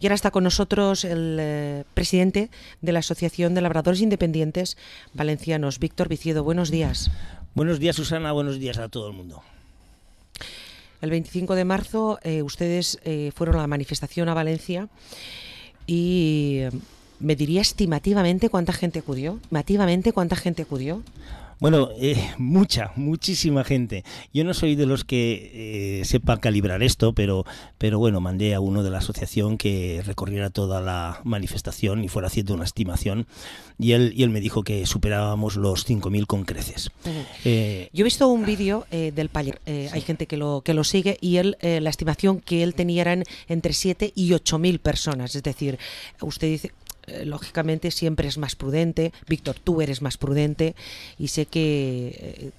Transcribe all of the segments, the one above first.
Y ahora está con nosotros el eh, presidente de la Asociación de Labradores Independientes Valencianos, Víctor Viciedo. Buenos días. Buenos días, Susana. Buenos días a todo el mundo. El 25 de marzo eh, ustedes eh, fueron a la manifestación a Valencia y me diría estimativamente cuánta gente acudió. Estimativamente cuánta gente acudió. Bueno, eh, mucha, muchísima gente. Yo no soy de los que eh, sepa calibrar esto, pero, pero bueno, mandé a uno de la asociación que recorriera toda la manifestación y fuera haciendo una estimación. Y él, y él me dijo que superábamos los 5.000 con creces. Eh, Yo he visto un vídeo del Payer, hay gente que lo, que lo sigue, y él, la estimación que él tenía eran entre 7 y 8.000 personas. Es decir, usted dice, eh, lógicamente siempre es más prudente. Víctor, tú eres más prudente y sé que eh,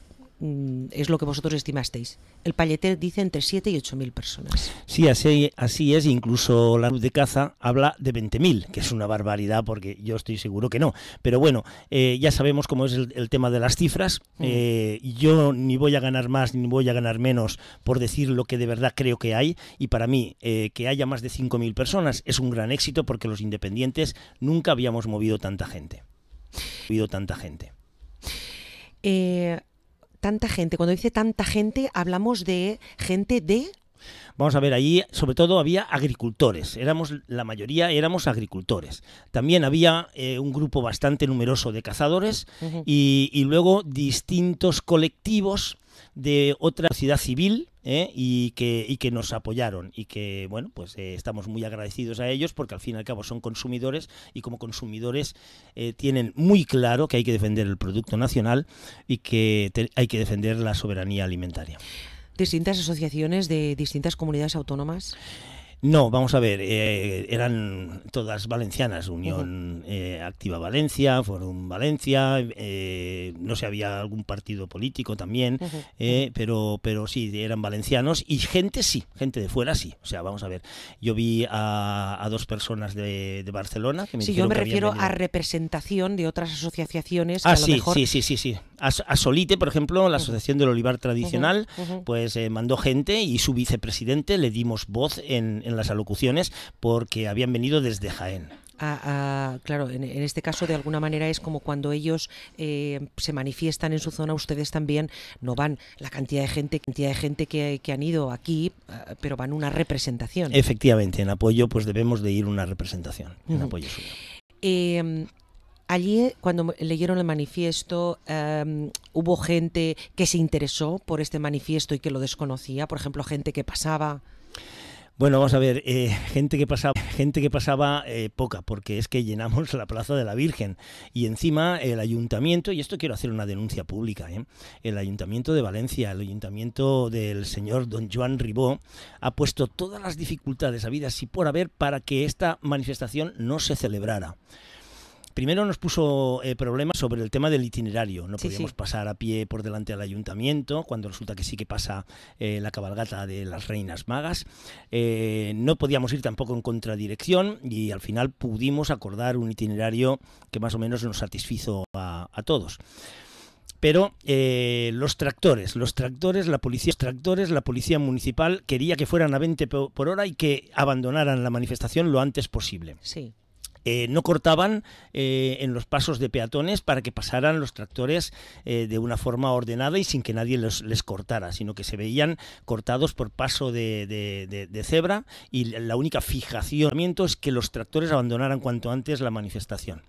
Mm, es lo que vosotros estimasteis. El Palleter dice entre 7 y 8 mil personas. Sí, así, así es. E incluso la luz de caza habla de 20 mil, que es una barbaridad porque yo estoy seguro que no. Pero bueno, eh, ya sabemos cómo es el, tema de las cifras. Mm. Eh, yo ni voy a ganar más ni voy a ganar menos por decir lo que de verdad creo que hay. Y para mí, eh, que haya más de 5 mil personas es un gran éxito porque los independientes nunca habíamos movido tanta gente. Movido tanta gente tanta gente? Cuando dice tanta gente, hablamos de gente de... Vamos a ver, allí sobre todo había agricultores, éramos la mayoría éramos agricultores. También había eh, un grupo bastante numeroso de cazadores y, y luego distintos colectivos de otra sociedad civil ¿eh? y, que, y que nos apoyaron y que, bueno, pues eh, estamos muy agradecidos a ellos porque al fin y al cabo son consumidores y como consumidores eh, tienen muy claro que hay que defender el producto nacional y que hay que defender la soberanía alimentaria. Distintas asociaciones de distintas comunidades autónomas. No, vamos a ver, eh, eran todas valencianas, Unión eh, Activa Valencia, Forum Valencia, eh, no sé, había algún partido político también, pero, pero sí, eran valencianos y gente sí, gente de fuera sí. O sea, vamos a ver, yo vi a, dos personas de, Barcelona que me Sí, yo me refiero a representación de otras asociaciones. Ah, a sí, sí, sí, sí, A, Solite, por ejemplo, la Asociación del Olivar Tradicional, pues mandó gente y su vicepresidente le dimos voz en las alocuciones porque habían venido desde Jaén. claro, en, este caso de alguna manera es como cuando ellos eh, se manifiestan en su zona, ustedes también no van la cantidad de gente, cantidad de gente que, han ido aquí, eh, pero van una representación. Efectivamente, en apoyo pues debemos de ir una representación, em, Allí, eh, cuando leyeron el manifiesto, em, hubo gente que se interesó por este manifiesto y que lo desconocía, por ejemplo, gente que pasaba. Bueno, vamos a ver, eh, gente que pasaba, gente eh, que pasaba poca, porque es que llenamos la Plaza de la Virgen. Y encima el ayuntamiento, y esto quiero hacer una denuncia pública, eh, el ayuntamiento de Valencia, el ayuntamiento del señor don Joan Ribó, ha puesto todas las dificultades habidas y por haber para que esta manifestación no se celebrara. Primero nos puso eh, problemas sobre el tema del itinerario. No podíamos pasar a pie por delante del ayuntamiento, cuando resulta que sí que pasa eh, la cabalgata de las reinas magas. Eh, no podíamos ir tampoco en contradirección y al final pudimos acordar un itinerario que más o menos nos satisfizo a, todos pero los tractores, los tractores, la policía, los tractores, la policía municipal quería que fueran a 20 por hora y que abandonaran la manifestación lo antes posible. Sí. Eh, no cortaban eh, en los pasos de peatones para que pasaran los tractores eh, de una forma ordenada y sin que nadie los, les cortara, sino que se veían cortados por paso de, de cebra y la única fijación es que los tractores abandonaran cuanto antes la manifestación.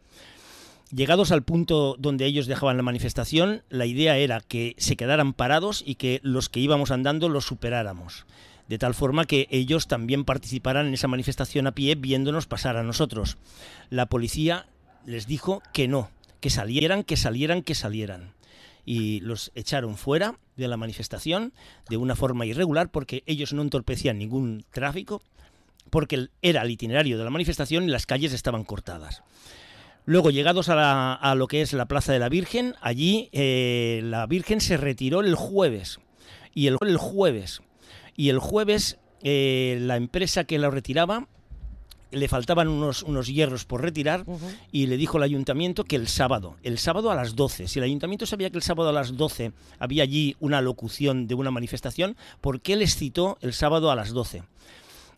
Llegados al punto donde ellos dejaban la manifestación, la idea era que se quedaran parados y que los que íbamos andando los superáramos de tal forma que ellos también participaran en esa manifestación a pie viéndonos pasar a nosotros. La policía les dijo que no, que salieran, que salieran, que salieran. Y los echaron fuera de la manifestación de una forma irregular porque ellos no entorpecían ningún tráfico, porque era el itinerario de la manifestación y las calles estaban cortadas. Luego, llegados a, lo que es la Plaza de la Virgen, allí eh, la Virgen se retiró el jueves. Y el jueves y el jueves eh, la empresa que la retiraba le faltaban unos, unos hierros por retirar y le dijo al ayuntamiento que el sábado, el sábado a las 12, si el ayuntamiento sabía que el sábado a las 12 había allí una locución de una manifestación, ¿por qué les citó el sábado a las 12?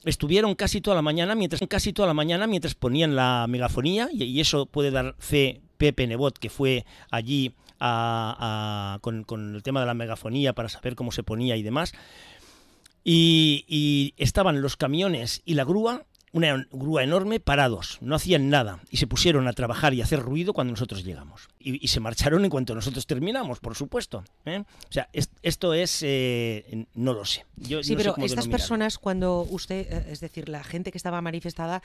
Estuvieron casi toda la mañana mientras, casi toda la mañana mientras ponían la megafonía y, eso puede dar fe Pepe Nebot que fue allí con el tema de la megafonía para saber cómo se ponía y demás y, estaban los camiones y la grúa una grúa enorme parados, no hacían nada y se pusieron a trabajar y hacer ruido cuando nosotros llegamos. Y, se marcharon en cuanto nosotros terminamos, por supuesto. ¿eh? O sea, esto es, eh, no lo sé. Yo sí, pero estas personas, cuando usted, eh, es decir, la gente que estaba manifestada,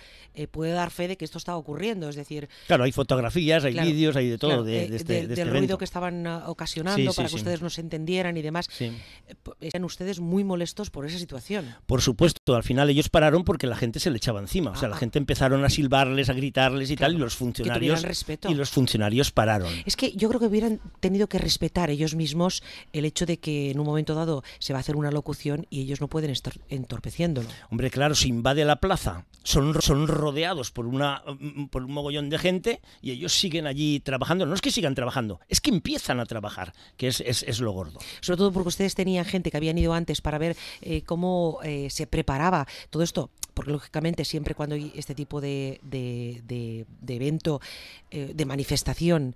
puede dar fe de que esto estaba ocurriendo. Es decir, claro, hay fotografías, hay vídeos, hay de todo. de, este, este del ruido que estaban ocasionando para que ustedes ustedes nos entendieran y demás. eran ustedes muy molestos por esa situación. Por supuesto, al final ellos pararon porque la gente se le echaba encima. O sea, la ah. gente empezaron a silbarles, a gritarles y tal, y los funcionarios y los funcionarios pararon. Es que yo creo que hubieran tenido que respetar ellos mismos el hecho de que en un momento dado se va a hacer una locución y ellos no pueden estar entorpeciéndolo. Hombre, claro, se invade la plaza son, rodeados por, una, mm, por un mogollón de gente y ellos siguen allí trabajando. No es que sigan trabajando, es que empiezan a trabajar, que es, lo gordo. Sobre todo porque ustedes tenían gente que habían ido antes para ver eh, cómo eh, se preparaba todo esto porque lógicamente siempre cuando hay este tipo de, de, de, de evento, eh, de manifestación,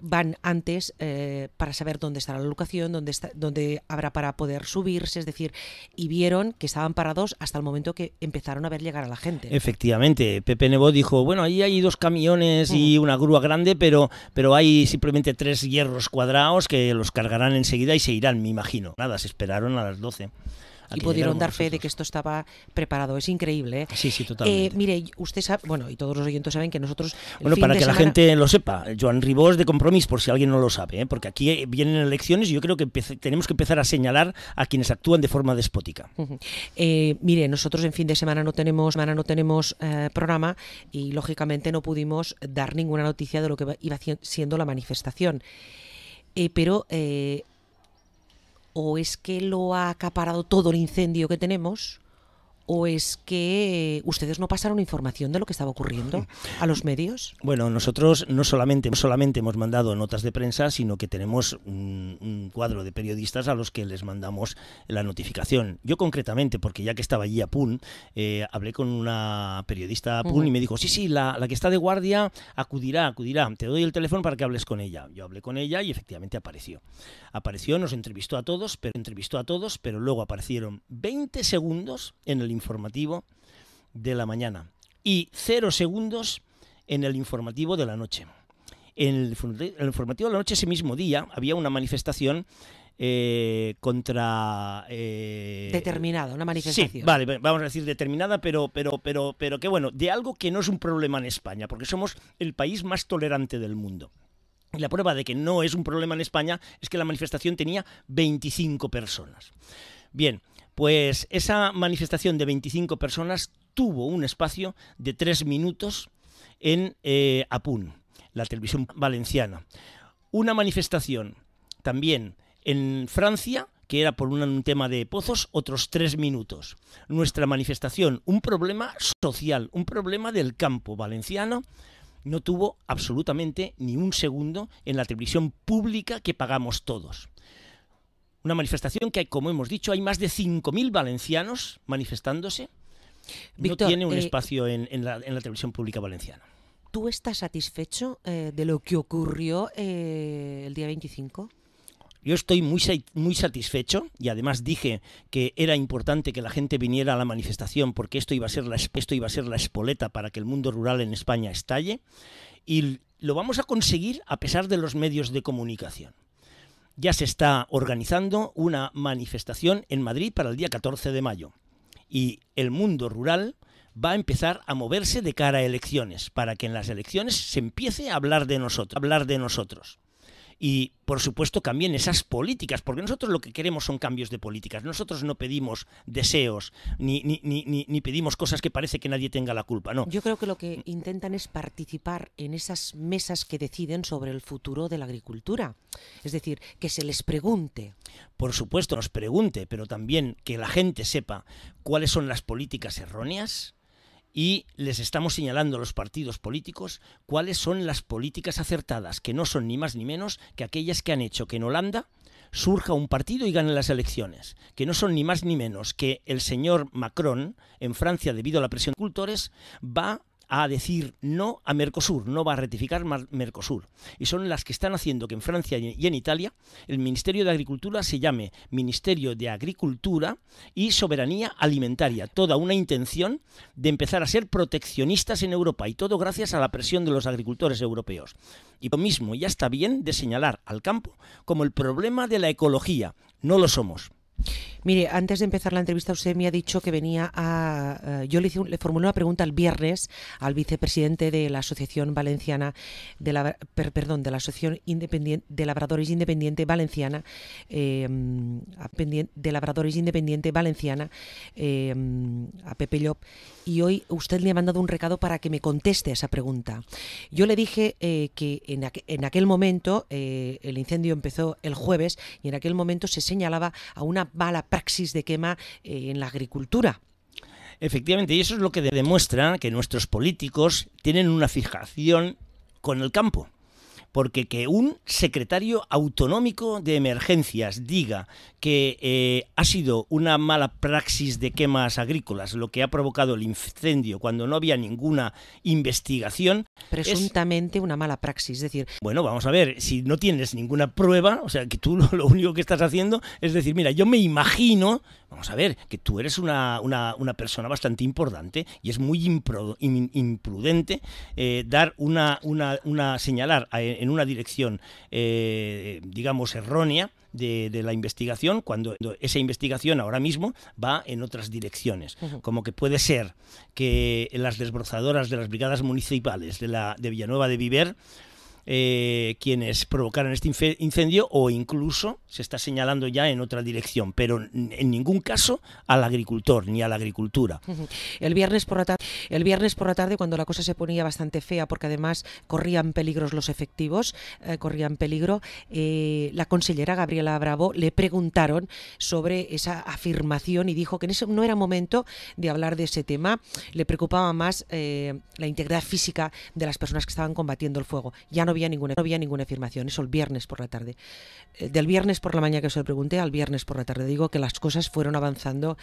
van antes eh, para saber dónde estará la locación, dónde, está, dónde habrá para poder subirse, es decir, y vieron que estaban parados hasta el momento que empezaron a ver llegar a la gente. Efectivamente, Pepe Nebo dijo, bueno, ahí hay dos camiones y una grúa grande, pero, pero hay simplemente tres hierros cuadrados que los cargarán enseguida y se irán, me imagino. Nada, se esperaron a las 12 y pudieron dar fe de que esto estaba preparado. Es increíble. ¿eh? Sí, sí, eh, totalmente. mire, usted sabe, bueno, y todos los oyentes saben que nosotros. Bueno, para que la gente lo sepa, Joan es de compromiso, por si alguien no lo sabe, ¿eh? porque aquí vienen elecciones y yo creo que tenemos que empezar a señalar a quienes actúan de forma despótica. mire, nosotros en fin de semana no tenemos, semana no tenemos programa y lógicamente no pudimos dar ninguna noticia de lo que iba siendo la manifestación. pero o es que lo ha acaparado todo el incendio que tenemos o es que ustedes no pasaron información de lo que estaba ocurriendo a los medios? Bueno, nosotros no solamente, solamente hemos mandado notas de prensa, sino que tenemos un, cuadro de periodistas a los que les mandamos la notificación. Yo concretamente, porque ya que estaba allí a Pun, eh, hablé con una periodista a Pun y me dijo, sí, sí, la, que está de guardia acudirá, acudirá, te doy el teléfono para que hables con ella. Yo hablé con ella y efectivamente apareció. Apareció, nos entrevistó a todos, pero entrevistó a todos, pero luego aparecieron 20 segundos en el informativo de la mañana y cero segundos en el informativo de la noche. En el, informativo de la noche ese mismo día había una manifestación eh, contra eh, determinada una manifestación vale vamos a decir determinada pero pero pero pero que bueno de algo que no es un problema en España porque somos el país más tolerante del mundo y la prueba de que no es un problema en España es que la manifestación tenía 25 personas bien pues esa manifestación de 25 personas tuvo un espacio de tres minutos en eh, Apun, la televisión valenciana. Una manifestación también en Francia, que era por un tema de pozos, otros tres minutos. Nuestra manifestación, un problema social, un problema del campo valenciano, no tuvo absolutamente ni un segundo en la televisión pública que pagamos todos. Una manifestación que, como hemos dicho, hay más de 5.000 valencianos manifestándose. no tiene un eh, espacio en, la, televisión pública valenciana. ¿Tú estás satisfecho eh, de lo que ocurrió eh, el día 25? Yo estoy muy, muy satisfecho y además dije que era importante que la gente viniera a la manifestación porque esto iba a ser esto iba a ser la espoleta para que el mundo rural en España estalle y lo vamos a conseguir a pesar de los medios de comunicación ya se está organizando una manifestación en Madrid para el día 14 de mayo. Y el mundo rural va a empezar a moverse de cara a elecciones, para que en las elecciones se empiece a hablar de nosotros, hablar de nosotros y, por supuesto, también esas políticas, porque nosotros lo que queremos son cambios de políticas. Nosotros no pedimos deseos ni, ni, ni pedimos cosas que parece que nadie tenga la culpa. No. Yo creo que lo que intentan es participar en esas mesas que deciden sobre el futuro de la agricultura. Es decir, que se les pregunte. Por supuesto, nos pregunte, pero también que la gente sepa cuáles son las políticas erróneas y les estamos señalando a los partidos políticos cuáles son las políticas acertadas, que no son ni más ni menos que aquellas que han hecho que en Holanda surja un partido y gane las elecciones, que no son ni más ni menos que el señor Macron en Francia debido a la presión de cultores va a decir no a Mercosur, no va a ratificar Mercosur. Y son las que están haciendo que en Francia y en Italia el Ministerio de Agricultura se llame Ministerio de Agricultura y Soberanía Alimentaria. Toda una intención de empezar a ser proteccionistas en Europa y todo gracias a la presión de los agricultores europeos. Y lo mismo, ya está bien de señalar al campo como el problema de la ecología. No lo somos. Mire, antes de empezar la entrevista usted me ha dicho que venía a... Eh, yo le, formulé una pregunta el viernes al vicepresidente de la Asociación Valenciana, de la, perdón, de la Asociación Independiente, de Labradores Independiente Valenciana, em, de Labradores Independiente Valenciana, em, a Pepe Llop, y hoy usted le ha mandado un recado para que me conteste esa pregunta. Yo le dije eh, que en, aquel momento, eh, el incendio empezó el jueves, y en aquel momento se señalaba a una bala taxis de quema eh, en la agricultura. Efectivamente, y eso es lo que demuestra que nuestros políticos tienen una fijación con el campo porque que un secretario autonómico de emergencias diga que eh, ha sido una mala praxis de quemas agrícolas lo que ha provocado el incendio cuando no había ninguna investigación. Presuntamente una mala praxis, es decir. Bueno, vamos a ver, si no tienes ninguna prueba, o sea, que tú lo único que estás haciendo es decir, mira, yo me imagino, vamos a ver, que tú eres una, persona bastante importante y es muy imprudente eh, dar una, señalar eh, en una dirección, eh, digamos, errónea de, la investigación, cuando esa investigación ahora mismo va en otras direcciones. Como que puede ser que las desbrozadoras de las brigadas municipales de, la, de Villanueva de Viver eh, quienes provocaron este incendio o incluso se está señalando ya en otra dirección, pero en ningún caso al agricultor ni a la agricultura. El viernes por la tarde, el viernes por la tarde cuando la cosa se ponía bastante fea, porque además corrían peligros los efectivos, eh, corrían peligro, eh, la consellera Gabriela Bravo le preguntaron sobre esa afirmación y dijo que no era momento de hablar de ese tema, le preocupaba más la integridad física de las personas que estaban combatiendo el fuego. Ya no ninguna, no había ninguna afirmación, eso el viernes por la tarde. Eh, del viernes por la mañana que os lo pregunté al viernes por la tarde, digo que las cosas fueron avanzando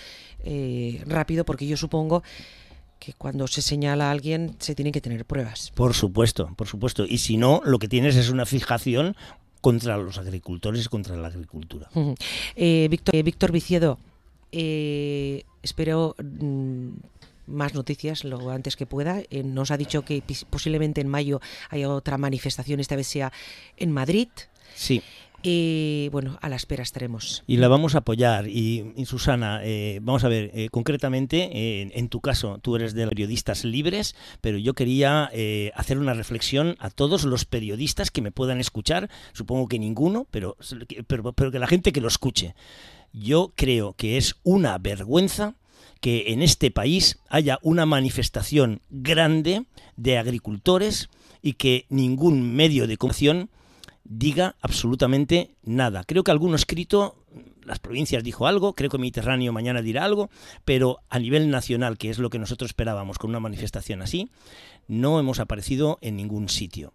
eh, rápido porque yo supongo que cuando se señala a alguien se tienen que tener pruebas. Por supuesto, por supuesto. Y si no, lo que tienes es una fijación contra los agricultores, y contra la agricultura. Eh, Víctor, Víctor Viciedo, espero mm, más noticias lo antes que pueda. Eh, nos ha dicho que posiblemente en mayo haya otra manifestación, esta vez sea en Madrid. Sí. Y bueno, a la espera estaremos. Y la vamos a apoyar. Y, Susana, eh, vamos a ver, eh, concretamente, en, tu caso, tú eres de periodistas libres, pero yo quería hacer una reflexión a todos los periodistas que me puedan escuchar, supongo que ninguno, pero, pero, pero que la gente que lo escuche. Yo creo que es una vergüenza que en este país haya una manifestación grande de agricultores y que ningún medio de comunicación diga absolutamente nada. Creo que alguno escrito, las provincias dijo algo, creo que Mediterráneo mañana dirá algo, pero a nivel nacional, que es lo que nosotros esperábamos con una manifestación así, no hemos aparecido en ningún sitio.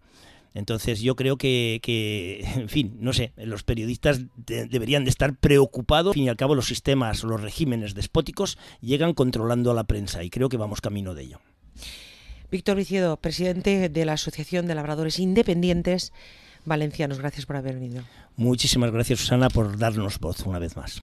Entonces yo creo que, en fin, no sé, los periodistas deberían de estar preocupados. Al fin y al cabo los sistemas, los regímenes despóticos llegan controlando a la prensa y creo que vamos camino de ello. Víctor Viciedo, presidente de la Asociación de Labradores Independientes Valencianos, gracias por haber venido. Muchísimas gracias, Susana, por darnos voz una vez más.